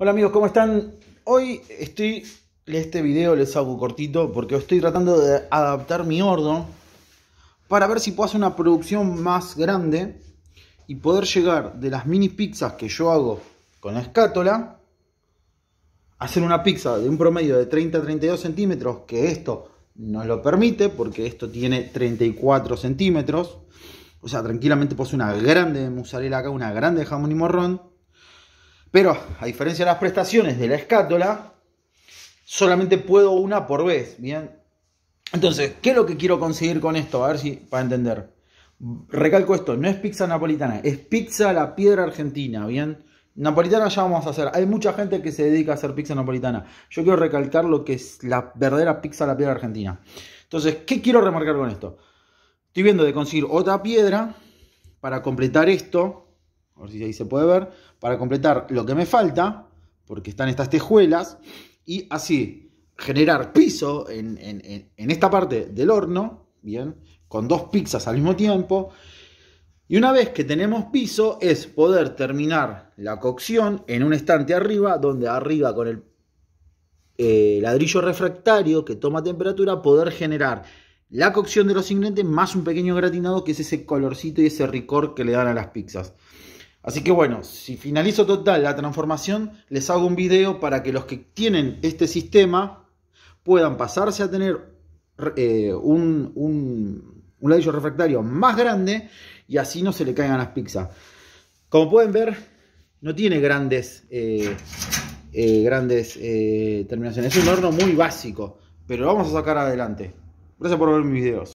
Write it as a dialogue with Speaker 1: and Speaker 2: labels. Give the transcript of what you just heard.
Speaker 1: Hola amigos, ¿cómo están? Hoy estoy, este video les hago cortito porque estoy tratando de adaptar mi horno para ver si puedo hacer una producción más grande y poder llegar de las mini pizzas que yo hago con la escátola. hacer una pizza de un promedio de 30 a 32 centímetros, que esto no lo permite porque esto tiene 34 centímetros, o sea, tranquilamente puse una grande de acá, una grande jamón y morrón pero a diferencia de las prestaciones de la escátola, solamente puedo una por vez. Bien. Entonces, ¿qué es lo que quiero conseguir con esto? A ver si para entender. Recalco esto, no es pizza napolitana, es pizza a la piedra argentina, ¿bien? Napolitana ya vamos a hacer. Hay mucha gente que se dedica a hacer pizza napolitana. Yo quiero recalcar lo que es la verdadera pizza a la piedra argentina. Entonces, ¿qué quiero remarcar con esto? Estoy viendo de conseguir otra piedra para completar esto, a ver si ahí se puede ver, para completar lo que me falta, porque están estas tejuelas, y así generar piso en, esta parte del horno, bien, con dos pizzas al mismo tiempo. Y una vez que tenemos piso es poder terminar la cocción en un estante arriba, donde arriba con el eh, ladrillo refractario que toma temperatura, poder generar la cocción de los ingredientes más un pequeño gratinado que es ese colorcito y ese ricor que le dan a las pizzas. Así que bueno, si finalizo total la transformación, les hago un video para que los que tienen este sistema puedan pasarse a tener eh, un, un, refractario más grande y así no se le caigan las pizzas. Como pueden ver, no tiene grandes, eh, eh, grandes terminaciones. Es un horno muy básico, pero lo vamos a sacar adelante. Gracias por ver mis videos.